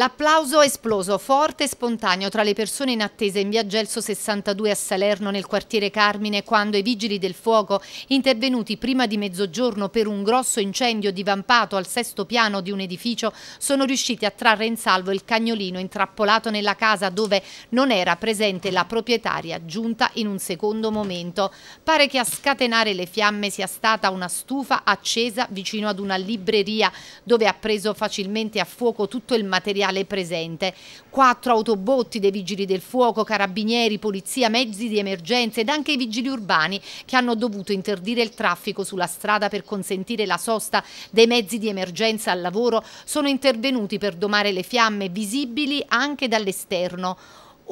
L'applauso è esploso forte e spontaneo tra le persone in attesa in via Gelso 62 a Salerno nel quartiere Carmine quando i vigili del fuoco, intervenuti prima di mezzogiorno per un grosso incendio divampato al sesto piano di un edificio, sono riusciti a trarre in salvo il cagnolino intrappolato nella casa dove non era presente la proprietaria giunta in un secondo momento. Pare che a scatenare le fiamme sia stata una stufa accesa vicino ad una libreria dove ha preso facilmente a fuoco tutto il materiale iniziale presente. Quattro autobotti dei vigili del fuoco, carabinieri, polizia, mezzi di emergenza ed anche i vigili urbani che hanno dovuto interdire il traffico sulla strada per consentire la sosta dei mezzi di emergenza al lavoro sono intervenuti per domare le fiamme visibili anche dall'esterno.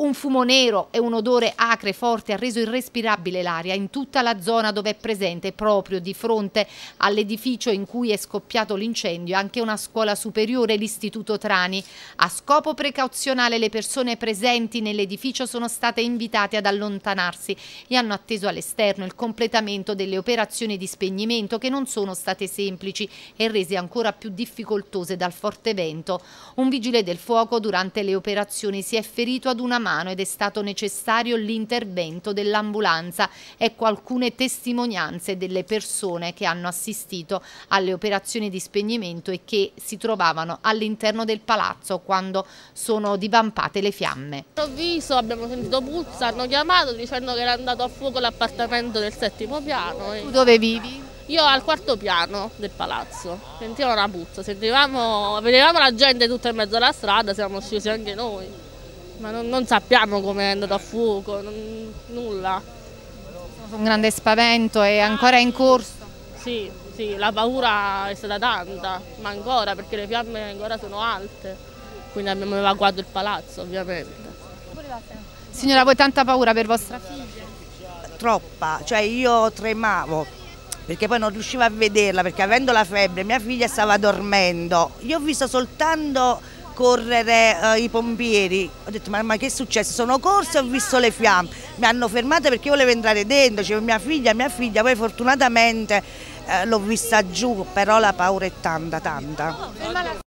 Un fumo nero e un odore acre forte ha reso irrespirabile l'aria in tutta la zona dove è presente proprio di fronte all'edificio in cui è scoppiato l'incendio anche una scuola superiore, l'Istituto Trani. A scopo precauzionale le persone presenti nell'edificio sono state invitate ad allontanarsi e hanno atteso all'esterno il completamento delle operazioni di spegnimento che non sono state semplici e rese ancora più difficoltose dal forte vento. Un vigile del fuoco durante le operazioni si è ferito ad una mano ed è stato necessario l'intervento dell'ambulanza. Ecco alcune testimonianze delle persone che hanno assistito alle operazioni di spegnimento e che si trovavano all'interno del palazzo quando sono divampate le fiamme. All'improvviso abbiamo sentito puzza, hanno chiamato dicendo che era andato a fuoco l'appartamento del settimo piano. Tu dove vivi? Io al quarto piano del palazzo, sentivo una puzza, sentivamo, vedevamo la gente tutta in mezzo alla strada, siamo scesi anche noi ma non, non sappiamo come è andato a fuoco, non, nulla. Un grande spavento è ancora in corso? Sì, sì, la paura è stata tanta, ma ancora perché le fiamme ancora sono alte, quindi abbiamo evacuato il palazzo ovviamente. Signora, voi tanta paura per vostra figlia? Troppa, cioè io tremavo perché poi non riuscivo a vederla perché avendo la febbre mia figlia stava dormendo. Io ho visto soltanto correre eh, i pompieri. Ho detto ma, ma, che è successo? Sono corsa e ho visto le fiamme. Mi hanno fermato perché volevo entrare dentro, dicevo mia figlia, mia figlia, poi fortunatamente eh, l'ho vista giù, però la paura è tanta, tanta. Oh,